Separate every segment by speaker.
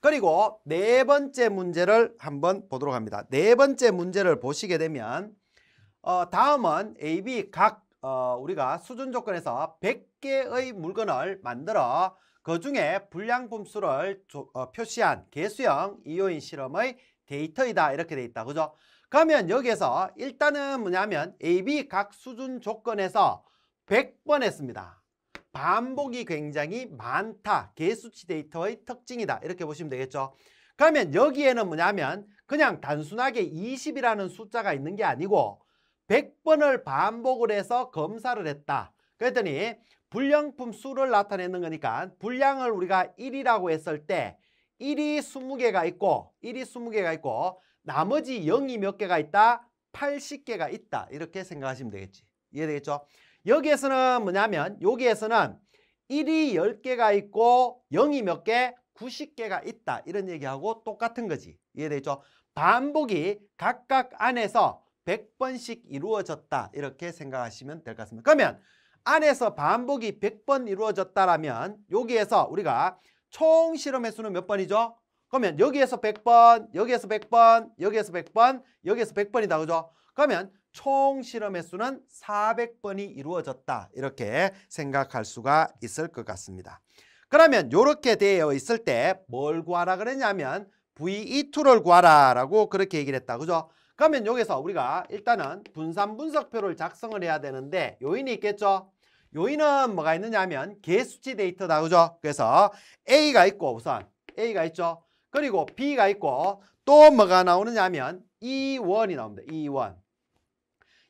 Speaker 1: 그리고 네 번째 문제를 한번 보도록 합니다. 네 번째 문제를 보시게 되면 어, 다음은 A, B 각 어, 우리가 수준 조건에서 100개의 물건을 만들어 그 중에 불량품 수를 조, 어, 표시한 개수형 이오인 실험의 데이터이다 이렇게 돼 있다. 그죠? 그러면 여기에서 일단은 뭐냐면 A, B 각 수준 조건에서 100번 했습니다. 반복이 굉장히 많다. 개수치 데이터의 특징이다. 이렇게 보시면 되겠죠. 그러면 여기에는 뭐냐면 그냥 단순하게 20이라는 숫자가 있는 게 아니고 100번을 반복을 해서 검사를 했다. 그랬더니 불량품 수를 나타내는 거니까 불량을 우리가 1이라고 했을 때 1이 20개가 있고 1이 20개가 있고 나머지 0이 몇 개가 있다? 80개가 있다. 이렇게 생각하시면 되겠지. 이해되겠죠? 여기에서는 뭐냐면 여기에서는 1이 10개가 있고 0이 몇 개? 90개가 있다. 이런 얘기하고 똑같은 거지. 이해되죠? 반복이 각각 안에서 100번씩 이루어졌다. 이렇게 생각하시면 될 것 같습니다. 그러면 안에서 반복이 100번 이루어졌다라면 여기에서 우리가 총 실험횟 수는 몇 번이죠? 그러면 여기에서 100번, 여기에서 100번, 여기에서 100번, 여기에서 100번이다. 그죠? 그러면 총 실험 의수는 400번이 이루어졌다 이렇게 생각할 수가 있을 것 같습니다. 그러면 이렇게 되어 있을 때 뭘 구하라 그랬냐면 VE2를 구하라 라고 그렇게 얘기를 했다. 그죠? 그러면 여기서 우리가 일단은 분산 분석표를 작성을 해야 되는데 요인이 있겠죠? 요인은 뭐가 있느냐면 개수치 데이터다. 그죠? 그래서 A가 있고 우선 A가 있죠? 그리고 B가 있고 또 뭐가 나오느냐면 하 e E1이 나옵니다. E1.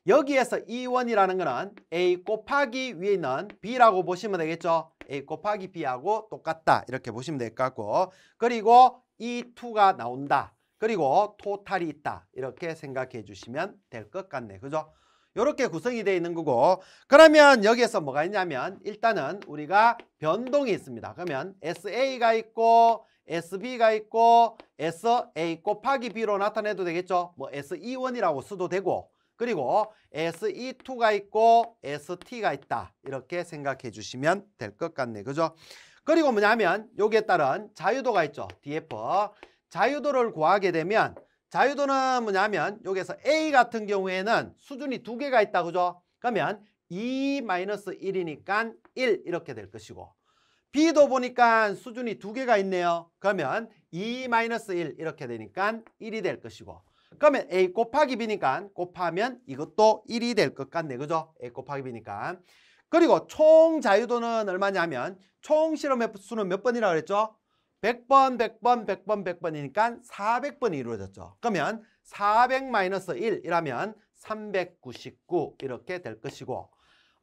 Speaker 1: 여기에서 이원이라는 거는 A 곱하기 위에 있는 B라고 보시면 되겠죠. A 곱하기 B하고 똑같다. 이렇게 보시면 될 것 같고 그리고 E2가 나온다. 그리고 토탈이 있다. 이렇게 생각해 주시면 될 것 같네. 그죠? 이렇게 구성이 되어 있는 거고 그러면 여기에서 뭐가 있냐면 일단은 우리가 변동이 있습니다. 그러면 SA가 있고 SB가 있고 SA 곱하기 B로 나타내도 되겠죠. 뭐 SE1이라고 쓰도 되고 그리고 SE2가 있고 ST가 있다. 이렇게 생각해 주시면 될 것 같네. 그죠? 그리고 뭐냐면 여기에 따른 자유도가 있죠. DF. 자유도를 구하게 되면 자유도는 뭐냐면 여기서 A 같은 경우에는 수준이 두 개가 있다. 그죠? 그러면 2-1이니까 e 1 이렇게 될 것이고 B도 보니까 수준이 두 개가 있네요. 그러면 2-1 e 이렇게 되니까 1이 될 것이고 그러면 A 곱하기 B니까 곱하면 이것도 1이 될 것 같네. 그죠? A 곱하기 B니까. 그리고 총 자유도는 얼마냐면 총 실험의 수는 몇 번이라고 그랬죠? 100번, 100번, 100번, 100번이니까 400번이 이루어졌죠. 그러면 400 마이너스 1이라면 399 이렇게 될 것이고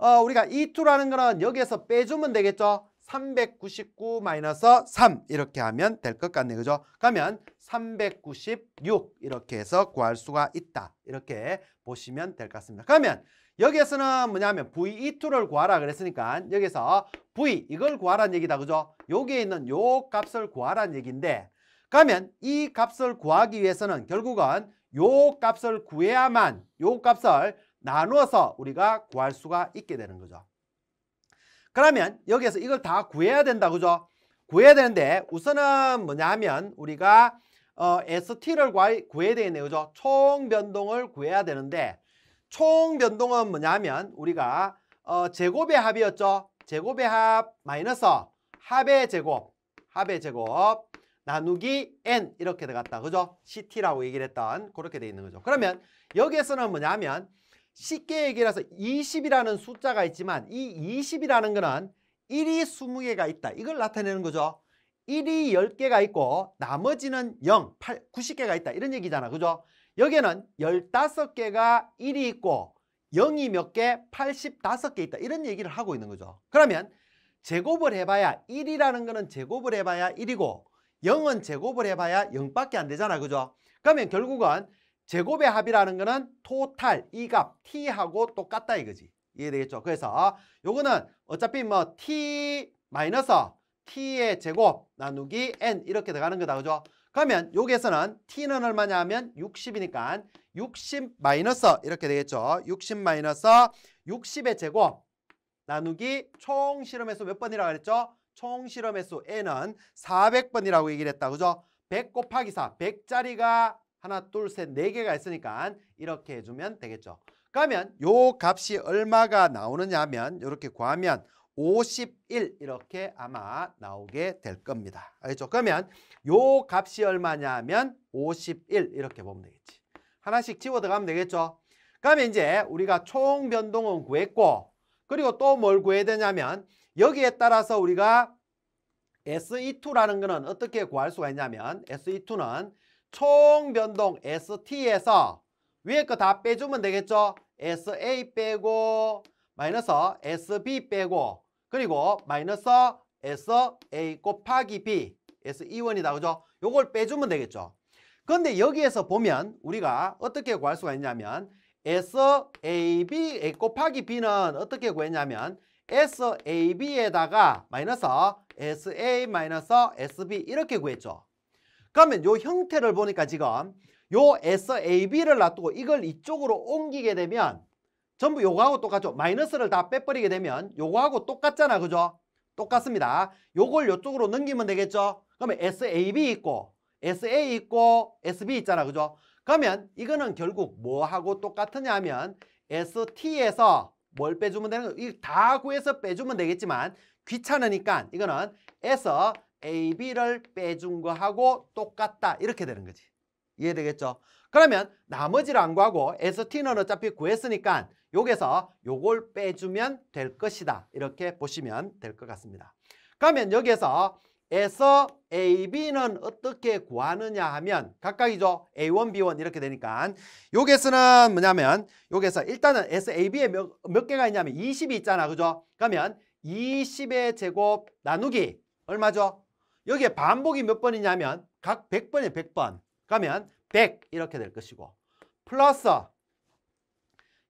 Speaker 1: 어, 우리가 E2라는 거는 여기에서 빼주면 되겠죠? 399 마이너스 3 이렇게 하면 될 것 같네 요 그죠? 그러면 396 이렇게 해서 구할 수가 있다. 이렇게 보시면 될 것 같습니다. 그러면 여기에서는 뭐냐면 V2를 e 구하라 그랬으니까 여기서 V 이걸 구하라는 얘기다 그죠? 여기에 있는 요 값을 구하라는 얘기인데 그러면 이 값을 구하기 위해서는 결국은 요 값을 구해야만 요 값을 나누어서 우리가 구할 수가 있게 되는 거죠. 그러면 여기에서 이걸 다 구해야 된다. 그죠? 구해야 되는데 우선은 뭐냐면 우리가 어, ST를 구해야 되겠네요. 그죠? 총 변동을 구해야 되는데 총 변동은 뭐냐면 우리가 어, 제곱의 합이었죠. 제곱의 합 마이너스 합의 제곱 합의 제곱 나누기 n 이렇게 돼갔다. 그죠? CT라고 얘기를 했던 그렇게 돼 있는 거죠. 그러면 여기에서는 뭐냐면 쉽게 얘기해서 20이라는 숫자가 있지만 이 20이라는 거는 1이 20개가 있다. 이걸 나타내는 거죠. 1이 10개가 있고 나머지는 0, 8, 90개가 있다. 이런 얘기잖아. 그죠? 여기에는 15개가 1이 있고 0이 몇 개? 85개 있다. 이런 얘기를 하고 있는 거죠. 그러면 제곱을 해봐야 1이라는 거는 제곱을 해봐야 1이고 0은 제곱을 해봐야 0밖에 안 되잖아. 그죠? 그러면 결국은 제곱의 합이라는 거는 토탈, 이 값, t하고 똑같다 이거지. 이해되겠죠? 그래서 요거는 어차피 뭐 t 마이너스 t의 제곱 나누기 n 이렇게 들어가는 거다. 그죠? 그러면 여기에서는 t는 얼마냐 하면 60이니까 60 마이너스 이렇게 되겠죠. 60 마이너스 60의 제곱 나누기 총 실험횟수 몇 번이라고 그랬죠? 총 실험횟수 n은 400번이라고 얘기를 했다. 그죠? 100 곱하기 4, 100짜리가 하나, 둘, 셋, 네 개가 있으니까 이렇게 해주면 되겠죠. 그러면 요 값이 얼마가 나오느냐 하면 이렇게 구하면 51 이렇게 아마 나오게 될 겁니다. 알겠죠? 그러면 요 값이 얼마냐 하면 51 이렇게 보면 되겠지. 하나씩 지워 들어가면 되겠죠. 그러면 이제 우리가 총 변동은 구했고 그리고 또 뭘 구해야 되냐면 여기에 따라서 우리가 SE2라는 거는 어떻게 구할 수가 있냐면 SE2는 총 변동 ST에서 위에 거 다 빼주면 되겠죠? SA 빼고 마이너스 SB 빼고 그리고 마이너스 SA 곱하기 B S2원이 e 다그죠 요걸 빼주면 되겠죠? 근데 여기에서 보면 우리가 어떻게 구할 수가 있냐면 SAB A 곱하기 B는 어떻게 구했냐면 SAB에다가 마이너스 SA 마이너스 SB 이렇게 구했죠. 그러면 요 형태를 보니까 지금 요 S, AB를 놔두고 이걸 이쪽으로 옮기게 되면 전부 요거하고 똑같죠. 마이너스를 다 빼버리게 되면 요거하고 똑같잖아. 그죠? 똑같습니다. 요걸 요쪽으로 넘기면 되겠죠. 그러면 SAB 있고 SA 있고 SB 있잖아. 그죠? 그러면 이거는 결국 뭐하고 똑같으냐 하면 ST에서 뭘 빼주면 되는 거다 구해서 빼주면 되겠지만 귀찮으니까 이거는 S, AB를 빼준 거하고 똑같다. 이렇게 되는 거지. 이해되겠죠? 그러면 나머지를 안 구하고 ST는 어차피 구했으니까 여기서 요걸 빼주면 될 것이다. 이렇게 보시면 될 것 같습니다. 그러면 여기에서 에서 AB는 어떻게 구하느냐 하면 각각이죠. A1, B1 이렇게 되니까 여기에서는 뭐냐면 여기에서 일단은 에 S, AB에 몇, 몇 개가 있냐면 20이 있잖아. 그죠? 그러면 20의 제곱 나누기 얼마죠? 여기에 반복이 몇 번이냐면 각 100번에 100번 가면 100 이렇게 될 것이고 플러스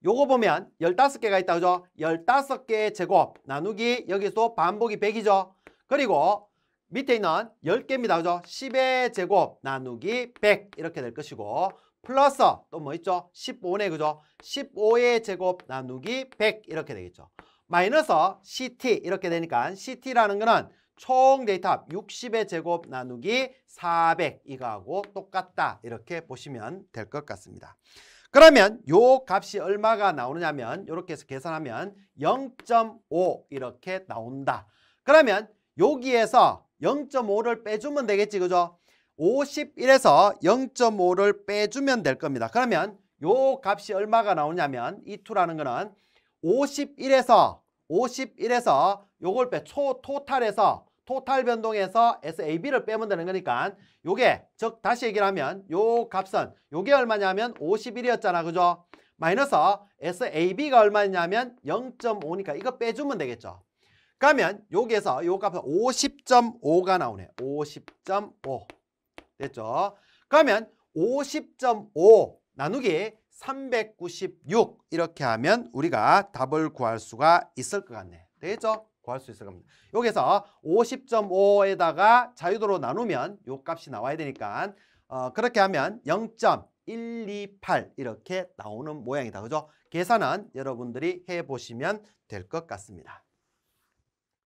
Speaker 1: 요거 보면 15개가 있다 그죠? 15개의 제곱 나누기 여기서 반복이 100이죠. 그리고 밑에 있는 10개입니다. 그죠? 10의 제곱 나누기 100 이렇게 될 것이고 플러스 또 뭐 있죠? 15네 그죠? 15의 제곱 나누기 100 이렇게 되겠죠. 마이너스 CT 이렇게 되니까 CT라는 거는 총데이터 60의 제곱 나누기 400 이거하고 똑같다 이렇게 보시면 될 것 같습니다. 그러면 요 값이 얼마가 나오느냐면 이렇게 해서 계산하면 0.5 이렇게 나온다. 그러면 여기에서 0.5를 빼주면 되겠지 그죠? 51에서 0.5를 빼주면 될 겁니다. 그러면 요 값이 얼마가 나오냐면 이투라는 거는 51에서 51에서 요걸 빼 초, 토탈에서 토탈 변동에서 SAB를 빼면 되는 거니까 요게 즉 다시 얘기를 하면 요 값은 요게 얼마냐면 51이었잖아 그죠? 마이너스 SAB가 얼마냐면 0.5니까 이거 빼주면 되겠죠. 그러면 여기에서 요 값은 50.5가 나오네. 50.5 됐죠? 그러면 50.5 나누기 396 이렇게 하면 우리가 답을 구할 수가 있을 것 같네. 되겠죠? 구할 수 있을 겁니다. 여기서 50.5에다가 자유도로 나누면 요 값이 나와야 되니까 어, 그렇게 하면 0.128 이렇게 나오는 모양이다. 그죠? 계산은 여러분들이 해보시면 될 것 같습니다.